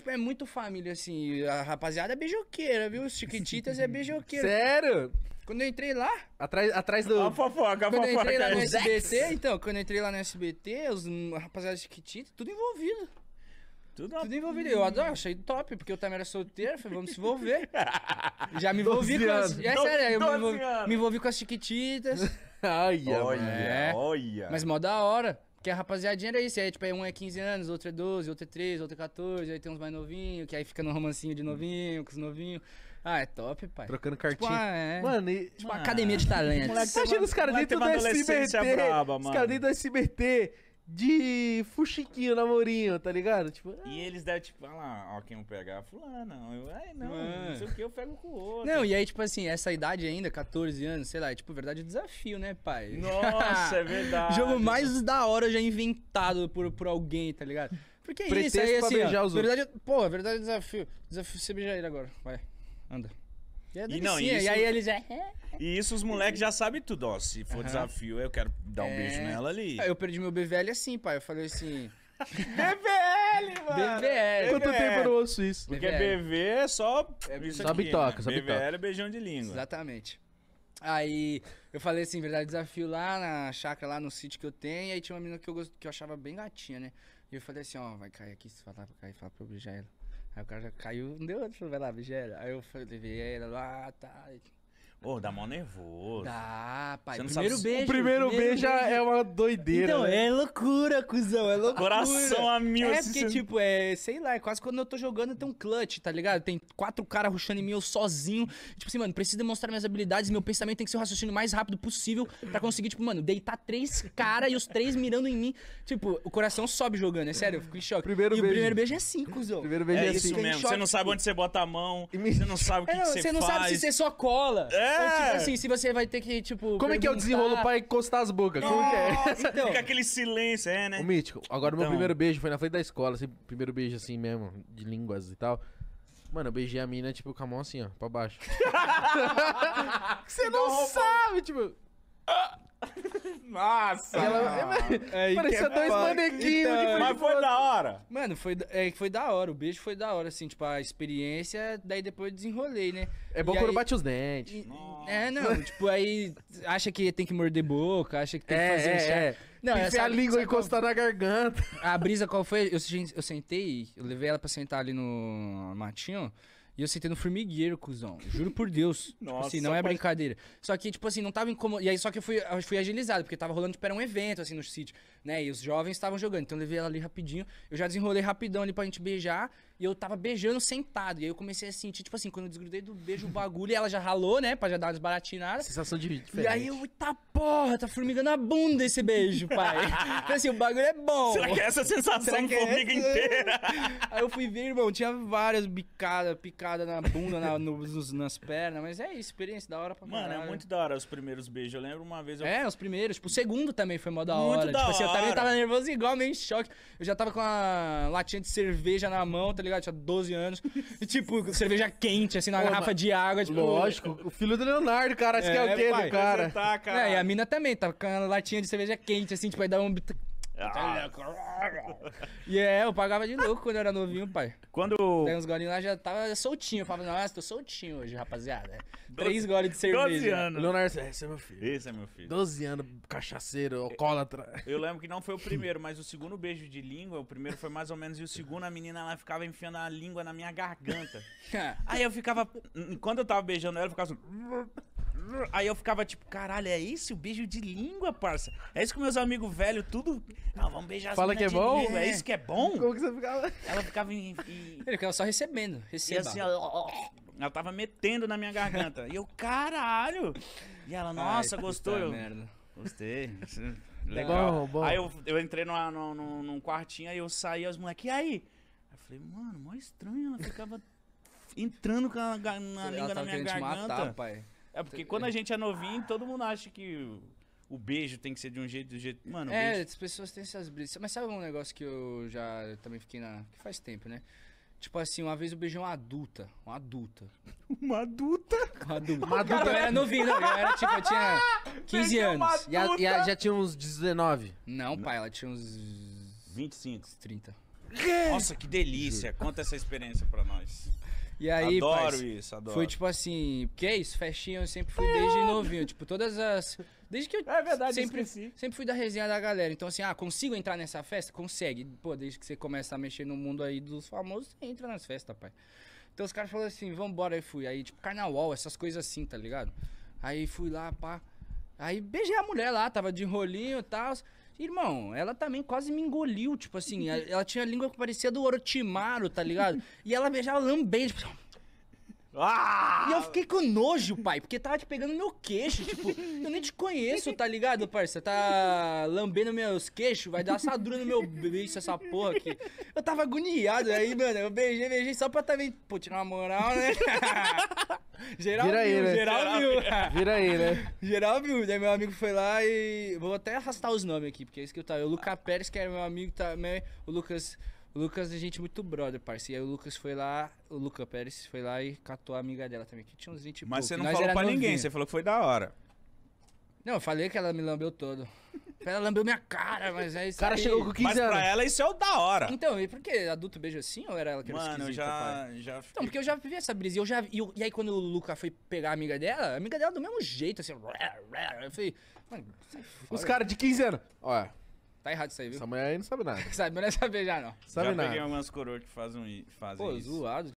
Tipo, é muito família, assim. A rapaziada é beijoqueira, viu? Os chiquititas é beijoqueira. Sério? Quando eu entrei lá. Atrás, atrás do. A fofoca, a Quando eu entrei lá no SBT, então, quando eu entrei lá no SBT, os rapaziadas chiquititas, tudo envolvido. Tudo, tudo envolvido. Eu adoro, achei top, porque eu também era solteiro, falei, vamos se envolver. Já me envolvi com as. É sério, eu me envolvi, me envolvi com as chiquititas. olha, olha. Mas mó da hora. Porque a rapaziadinha era isso, aí tipo, aí um é 15 anos, outro é 12, outro é 13, outro é 14, aí tem uns mais novinhos, que aí fica no romancinho de novinho, com os novinhos. Ah, é top, pai. Trocando tipo, cartinha. Tipo, ah, é. Mano, e... Tipo, mano, academia de talentos. Imagina os caras dentro do SBT. Braba, os caras dentro do SBT de fuxiquinho, namorinho, tá ligado? Tipo, ah. E eles devem, tipo, falar, ah ó, quem eu pegar? É Fulano, eu, ai, não, é. não sei o que, eu pego com o outro. Não, e aí, tipo assim, essa idade ainda, 14 anos, sei lá, é tipo, verdade, desafio, né, pai? Nossa, é verdade. Jogo mais da hora já inventado por, por alguém, tá ligado? Porque é Pretexto isso, aí, assim, pra beijar ó, os verdade, outros. Pô, verdade, desafio. Desafio você beijar ele agora, vai, anda. É e não, isso, e aí eles já. E isso os moleques já sabem tudo. Ó, se for uhum. desafio, eu quero dar um é... beijo nela ali. Ah, eu perdi meu BVL assim, pai. Eu falei assim. BVL, mano! BVL! Quanto BVL. tempo eu não ouço isso? Porque BVL. BV é só. É isso só aqui, bitoca, né? só BVL bitoca. é beijão de língua. Exatamente. Aí eu falei assim, verdade, desafio lá na chácara, lá no sítio que eu tenho. E aí tinha uma menina que eu, gost... que eu achava bem gatinha, né? E eu falei assim, ó, vai cair aqui, se falar pra cair, falar pra eu beijar ela. Aí o cara já caiu, não deu outro, vai lá, Vigério. Aí eu fui, levei ela lá, tá. Ô, oh, dá mó nervoso. Dá, pai. primeiro sabe... beijo. O primeiro, primeiro beijo é uma doideira. Então, né? é loucura, cuzão. É loucura. Coração a mil. É porque, tipo, é, sei lá, é quase quando eu tô jogando tem um clutch, tá ligado? Tem quatro caras ruxando em mim, eu sozinho. Tipo assim, mano, preciso demonstrar minhas habilidades. Meu pensamento tem que ser o raciocínio mais rápido possível pra conseguir, tipo, mano, deitar três caras e os três mirando em mim. Tipo, o coração sobe jogando, é sério, eu fico em choque. Primeiro e beijo. o primeiro beijo é assim, cuzão. Primeiro beijo é, é assim. isso mesmo. Você não sabe onde você bota a mão, você não sabe o que, é, que você faz. Você não sabe se você só cola. É. É. Então, tipo assim, se você vai ter que, tipo. Como é que é o desenrolo pra encostar as bocas? Como é que é? Então. Fica aquele silêncio, é, né? O mítico. Agora, então... meu primeiro beijo foi na frente da escola, assim, primeiro beijo assim mesmo, de línguas e tal. Mano, eu beijei a mina, tipo, com a mão assim, ó, pra baixo. você não, não sabe, tipo. Nossa! Ela, é, parecia dois é, é manequim, mas foi da hora. Mano, foi, é, foi da hora. O beijo foi da hora, assim, tipo, a experiência, daí depois desenrolei, né? É bom e quando aí... bate os dentes. E... É, não, tipo, aí acha que tem que morder boca, acha que tem é, que fazer. É, é. Não, essa, a língua encostar qual... na garganta. A brisa qual foi? Eu, eu sentei, eu levei ela pra sentar ali no matinho. E eu sentei no formigueiro, cuzão. Juro por Deus. Nossa. Tipo assim, não é brincadeira. Só que, tipo assim, não tava incomodado. E aí, só que eu fui, eu fui agilizado, porque tava rolando, tipo, era um evento, assim, no sítio né? E os jovens estavam jogando, então eu levei ela ali rapidinho. Eu já desenrolei rapidão ali pra gente beijar, e eu tava beijando sentado. E aí eu comecei a sentir, tipo assim, quando eu desgrudei do beijo o bagulho, e ela já ralou, né? Pra já dar uma desbaratinada. Sensação de diferente. E aí eu, tá porra, tá formigando a bunda esse beijo, pai. então assim, o bagulho é bom. Será que é essa sensação Será é inteira? aí eu fui ver, irmão, tinha várias bicadas, picada na bunda, na, nos, nas pernas, mas é isso, experiência da hora pra Mano, é caralho. é muito da hora os primeiros beijos. Eu lembro uma vez. Eu... É, os primeiros. Tipo, o segundo também foi mó da hora. Muito da tipo, hora. Assim, também tava nervoso igual, meio em choque. Eu já tava com uma latinha de cerveja na mão, tá ligado? tinha 12 anos. E, tipo, cerveja quente, assim, na garrafa de água. Tipo... Lógico, o filho do Leonardo, cara, acho é, que é o quê, cara? Tá, cara. É, e a mina também, tava tá com uma latinha de cerveja quente, assim, tipo, aí dava um ah. E é, eu pagava de louco quando eu era novinho, pai. Quando. tem uns golinhos lá já tava soltinho. Eu falava, nossa, tô soltinho hoje, rapaziada. Três goles de cerveja. Doze anos. Leonardo, esse é meu filho. Esse é meu filho. Doze anos, cachaceiro, é, alcoólatra. Eu lembro que não foi o primeiro, mas o segundo beijo de língua, o primeiro foi mais ou menos, e o segundo a menina lá ficava enfiando a língua na minha garganta. Aí eu ficava. Hum, hum, quando eu tava beijando ela, eu ficava assim. Aí eu ficava tipo, caralho, é isso? O beijo de língua, parça. É isso que meus amigos velhos, tudo. Ah, vamos beijar as Fala que é bom? Língua. É. isso que é bom? Como que você ficava? Ela ficava em. Ele ficava só recebendo. Receba. E assim, ela, ela tava metendo na minha garganta. e eu, caralho! E ela, nossa, Ai, gostou? Eu, merda. Gostei. Legal. Bom, bom. Aí eu, eu entrei numa, numa, numa, num quartinho, aí eu saí, os moleques, e aí? Aí eu falei, mano, mó estranho, ela ficava entrando com a, na ela língua na minha garganta. Matar, pai. É porque quando a gente é novinho, todo mundo acha que o beijo tem que ser de um jeito, do jeito. Mano, É, beijo... as pessoas têm essas brisas. Mas sabe um negócio que eu já também fiquei na. que faz tempo, né? Tipo assim, uma vez eu beijei é uma adulta. Uma adulta. Uma adulta? Uma adulta. Uma adulta. Eu né? era novinho, não. Eu era tipo, eu tinha 15 anos. E, a, e a, já tinha uns 19. Não, pai, ela tinha uns 25. 30. Nossa, que delícia. Conta essa experiência pra nós. E aí, adoro isso, adoro. Foi tipo assim, porque é isso, festinha eu sempre fui é. desde novinho, tipo, todas as desde que eu É verdade, sempre sempre fui da resenha da galera. Então assim, ah, consigo entrar nessa festa? Consegue. Pô, desde que você começa a mexer no mundo aí dos famosos, você entra nas festas, pai. Então os caras falaram assim, vambora, aí fui. Aí, tipo, carnaval, essas coisas assim, tá ligado? Aí fui lá, pá. Aí beijei a mulher lá, tava de rolinho e tal. Irmão, ela também quase me engoliu, tipo assim, ela tinha a língua que parecia do Orochimaru, tá ligado? E ela beijava lambendo, tipo, assim, ah! E eu fiquei com nojo, pai, porque tava te pegando meu queixo, tipo, eu nem te conheço, tá ligado, parça? Tá lambendo meus queixos, vai dar assadura no meu beijo essa porra aqui. Eu tava agoniado, aí, mano, eu beijei, beijei só pra também, pô, tirar uma moral, né? geral vira viu, aí, né? geral viu. Vira aí, né? Geral viu, daí né? meu amigo foi lá e... Vou até arrastar os nomes aqui, porque é isso que eu tava... O Lucas Pérez, que era meu amigo também, o Lucas... O Lucas é gente muito brother, parceiro. E aí o Lucas foi lá, o Lucas Pérez foi lá e catou a amiga dela também, que tinha uns 20 Mas pouco. você não Nós falou pra ninguém, você falou que foi da hora. Não, eu falei que ela me lambeu todo. Ela lambeu minha cara, mas aí... O cara chegou com 15 Mas anos. pra ela isso é o da hora. Então, e por que adulto beija assim ou era ela que era Mano, eu já, já fiquei... Então, porque eu já vivi essa brisa. E, eu já, e, eu- e aí quando o Luca foi pegar a amiga dela, a amiga dela do mesmo jeito, assim... Eu falei... Mano, sai fora. Os caras de 15 anos. Olha, Tá errado isso aí, viu? Essa mulher aí não sabe nada. sabe, mas não é saber já, não. Sabe já nada. peguei algumas coroas que fazem, fazem Pô, isso. zoado.